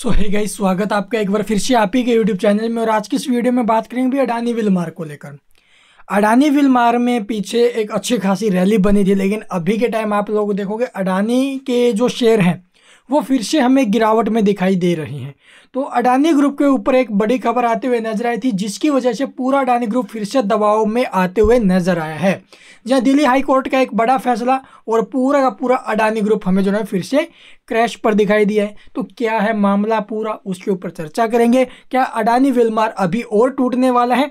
सो है गई स्वागत आपका एक बार फिर से आप ही के यूट्यूब चैनल में और आज की इस वीडियो में बात करेंगे अडानी विलमार को लेकर अडानी विलमार में पीछे एक अच्छी खासी रैली बनी थी लेकिन अभी के टाइम आप लोग देखोगे अडानी के जो शेयर हैं वो फिर से हमें गिरावट में दिखाई दे रही हैं तो अडानी ग्रुप के ऊपर एक बड़ी खबर आते हुए नजर आई थी जिसकी वजह से पूरा अडानी ग्रुप फिर से दबाव में आते हुए नजर आया है जहां दिल्ली हाई कोर्ट का एक बड़ा फैसला और पूरा का पूरा अडानी ग्रुप हमें जो है फिर से क्रैश पर दिखाई दिया है तो क्या है मामला पूरा उसके ऊपर चर्चा करेंगे क्या अडानी विलमार अभी और टूटने वाला है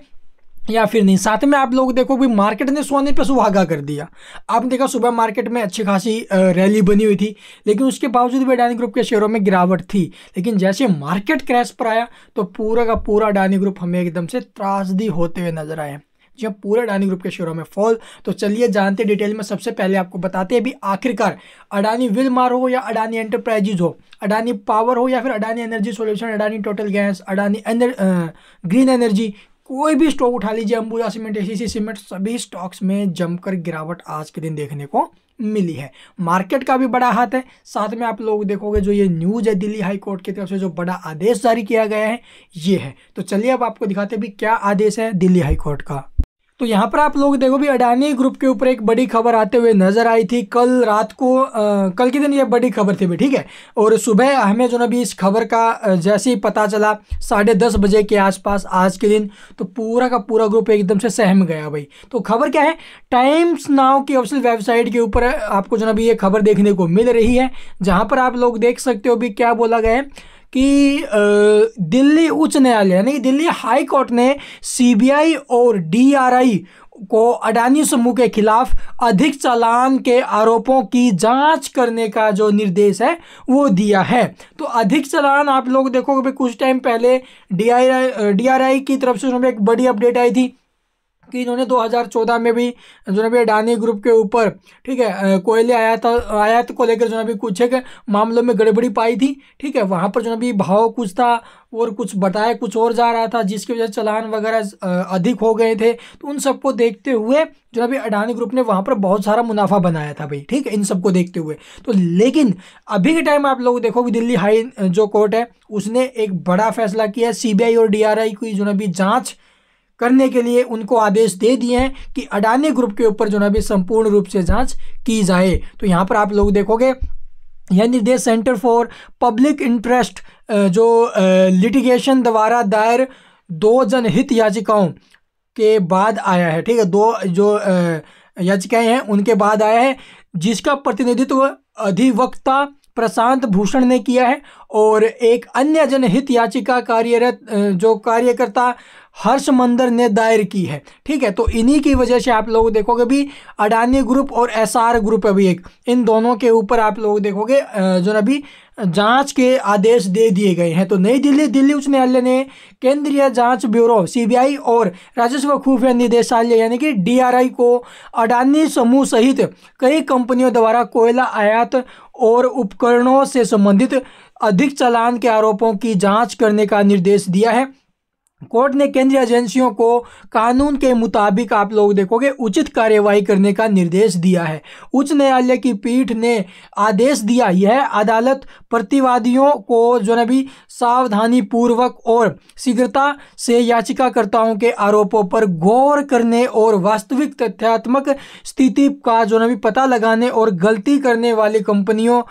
या फिर नहीं साथ में आप लोग देखो कि मार्केट ने सोने पर सुहागा कर दिया आपने देखा सुबह मार्केट में अच्छी खासी रैली बनी हुई थी लेकिन उसके बावजूद भी अडानी ग्रुप के शेयरों में गिरावट थी लेकिन जैसे मार्केट क्रैश पर आया तो पूरा का पूरा अडानी ग्रुप हमें एकदम से त्रासदी होते हुए नजर आए जी पूरे अडानी ग्रुप के शेयरों में फॉल तो चलिए जानते डिटेल में सबसे पहले आपको बताते हैं भी आखिरकार अडानी विलमार हो या अडानी एंटरप्राइजेज हो अडानी पावर हो या फिर Adani energy solution Adani total gas Adani energy, green energy कोई भी स्टॉक उठा लीजिए अंबुजा सीमेंट ए सीमेंट सभी स्टॉक्स में जमकर गिरावट आज के दिन देखने को मिली है मार्केट का भी बड़ा हाथ है साथ में आप लोग देखोगे जो ये न्यूज़ है दिल्ली हाई कोर्ट की तरफ से जो बड़ा आदेश जारी किया गया है ये है तो चलिए अब आपको दिखाते भी क्या आदेश है दिल्ली हाई कोर्ट का तो यहाँ पर आप लोग देखो भी अडानी ग्रुप के ऊपर एक बड़ी खबर आते हुए नजर आई थी कल रात को आ, कल के दिन ये बड़ी खबर थी भी ठीक है और सुबह हमें जो ना भी इस खबर का जैसे ही पता चला साढ़े दस बजे के आसपास आज के दिन तो पूरा का पूरा ग्रुप एकदम से सहम गया भाई तो खबर क्या है टाइम्स नाव की ऑफिशियल वेबसाइट के ऊपर आपको जो ना भी ये खबर देखने को मिल रही है जहाँ पर आप लोग देख सकते हो भी क्या बोला गया है कि दिल्ली उच्च न्यायालय यानी दिल्ली हाई कोर्ट ने सीबीआई और डीआरआई को अडानी समूह के खिलाफ अधिक चालान के आरोपों की जांच करने का जो निर्देश है वो दिया है तो अधिक चालान आप लोग देखोगे कुछ टाइम पहले D I D R I की तरफ से उसमें एक बड़ी अपडेट आई थी कि इन्होंने 2014 में भी जो ना भी अडानी ग्रुप के ऊपर ठीक है कोयले आयात आयात को लेकर जो ना भी कुछ एक मामलों में गड़बड़ी पाई थी ठीक है वहाँ पर जो ना भी भाव कुछ था और कुछ बताया कुछ और जा रहा था जिसकी वजह से चलान वगैरह अधिक हो गए थे तो उन सबको देखते हुए जो ना भी अडानी ग्रुप ने वहाँ पर बहुत सारा मुनाफा बनाया था भाई ठीक है इन सबको देखते हुए तो लेकिन अभी के टाइम आप लोग देखो कि दिल्ली हाई जो कोर्ट है उसने एक बड़ा फैसला किया सी और डी की जो ना भी जाँच करने के लिए उनको आदेश दे दिए हैं कि अडानी ग्रुप के ऊपर जो है अभी संपूर्ण रूप से जांच की जाए तो यहाँ पर आप लोग देखोगे यह निर्देश सेंटर फॉर पब्लिक इंटरेस्ट जो लिटिगेशन द्वारा दायर दो जनहित याचिकाओं के बाद आया है ठीक है दो जो याचिकाएं हैं उनके बाद आया है जिसका प्रतिनिधित्व अधिवक्ता प्रशांत भूषण ने किया है और एक अन्य जनहित याचिका कार्यरत जो कार्यकर्ता हर्ष मंदर ने दायर की है ठीक है तो इन्हीं की वजह से आप लोग देखोगे भी अडानी ग्रुप और एसआर ग्रुप अभी एक इन दोनों के ऊपर आप लोग देखोगे जो अभी जांच के आदेश दे दिए गए हैं तो नई दिल्ली दिल्ली उच्च न्यायालय ने केंद्रीय जांच ब्यूरो सीबीआई और राजस्व खुफिया निदेशालय यानी कि डीआरआई को अडानी समूह सहित कई कंपनियों द्वारा कोयला आयात और उपकरणों से संबंधित अधिक चालान के आरोपों की जांच करने का निर्देश दिया है कोर्ट ने केंद्रीय एजेंसियों को कानून के मुताबिक आप लोग देखोगे उचित कार्यवाही करने का निर्देश दिया है उच्च न्यायालय की पीठ ने आदेश दिया यह अदालत प्रतिवादियों को जो है भी सावधानी पूर्वक और शीघ्रता से याचिकाकर्ताओं के आरोपों पर गौर करने और वास्तविक तथ्यात्मक स्थिति का जो है भी पता लगाने और गलती करने वाली कंपनियों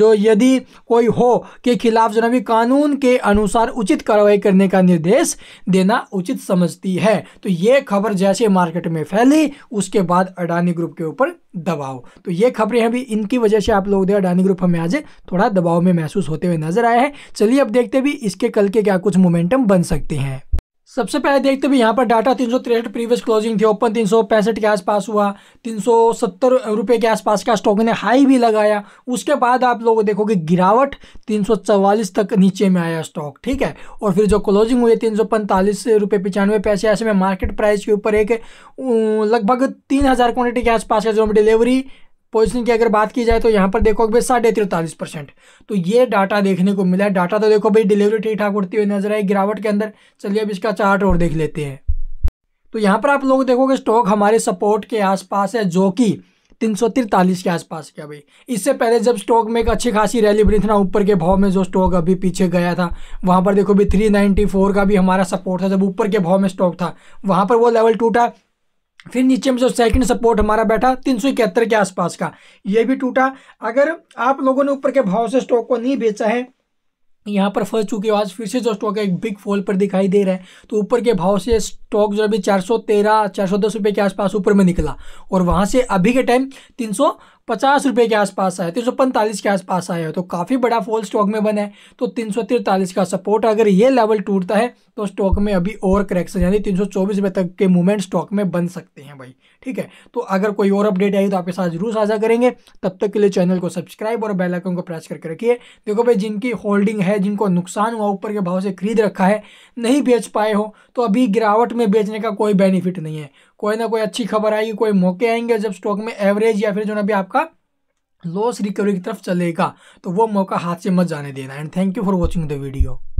जो यदि कोई हो के खिलाफ जो है भी कानून के अनुसार उचित कार्रवाई करने का निर्देश देना उचित समझती है तो ये खबर जैसे मार्केट में फैली उसके बाद अडानी ग्रुप के ऊपर दबाव तो ये खबरें अभी इनकी वजह से आप लोग दे अडानी ग्रुप हमें आज थोड़ा दबाव में महसूस होते हुए नजर आए हैं चलिए अब देखते भी इसके कल के क्या कुछ मोमेंटम बन सकते हैं सबसे पहले देखते हुए यहाँ पर डाटा तीन सौ तिरसठ प्रीवियस क्लोजिंग थी ओपन तीन सौ पैंसठ के आसपास हुआ तीन सौ सत्तर रुपये के आसपास का स्टॉक ने हाई भी लगाया उसके बाद आप लोग देखोगे गिरावट तीन सौ चवालीस तक नीचे में आया स्टॉक ठीक है और फिर जो क्लोजिंग हुई तीन सौ पैंतालीस रुपये पचानवे पैसे ऐसे में मार्केट प्राइस के ऊपर एक लगभग तीन हज़ार क्वान्टिटी के आसपास का जो डिलीवरी पोजिशन की अगर बात की जाए तो यहाँ पर देखो भाई साढ़े तिरतालीस परसेंट तो ये डाटा देखने को मिला है डाटा तो देखो भाई डिलीवरी ठीक ठाक उठती हुई नजर आई गिरावट के अंदर चलिए अब इसका चार्ट और देख लेते हैं तो यहाँ पर आप लोग देखोगे स्टॉक हमारे सपोर्ट के आसपास है जो कि तीन सौ तिरतालीस के आसपास क्या भाई इससे पहले जब स्टॉक में एक अच्छी खासी रैली बनी थी ना ऊपर के भाव में जो स्टॉक अभी पीछे गया था वहाँ पर देखो भी थ्री नाइन्टी फोर का भी हमारा सपोर्ट था जब ऊपर के भाव में स्टॉक था वहाँ पर वो लेवल टूटा फिर नीचे में जो सेकंड सपोर्ट हमारा बैठा तीन सौ इकहत्तर के आसपास का ये भी टूटा अगर आप लोगों ने ऊपर के भाव से स्टॉक को नहीं बेचा है यहाँ पर फंस चुके आज फिर से जो स्टॉक है एक बिग फॉल पर दिखाई दे रहा है तो ऊपर के भाव से स्टॉक जो अभी 413 410 रुपए के आसपास ऊपर में निकला और वहाँ से अभी के टाइम तीन पचास रुपये के आसपास आया तीन सौ पैंतालीस के आसपास आया तो काफ़ी बड़ा फॉल स्टॉक में बना है तो तीन सौ तिरतालीस का सपोर्ट अगर ये लेवल टूटता है तो स्टॉक में अभी और करेक्शन यानी तीन सौ चौबीस रुपये तक के मूवमेंट स्टॉक में बन सकते हैं भाई ठीक है तो अगर कोई और अपडेट आई तो आपके साथ जरूर साझा करेंगे तब तक के लिए चैनल को सब्सक्राइब और बेल आइकन को प्रेस करके रखिए देखो भाई जिनकी होल्डिंग है जिनको नुकसान हुआ ऊपर के भाव से खरीद रखा है नहीं बेच पाए हो तो अभी गिरावट में बेचने का कोई बेनिफिट नहीं है कोई ना कोई अच्छी खबर आएगी कोई मौके आएंगे जब स्टॉक में एवरेज या फिर जो ना भी आपका लॉस रिकवरी की तरफ चलेगा तो वो मौका हाथ से मत जाने देना and thank you for watching the video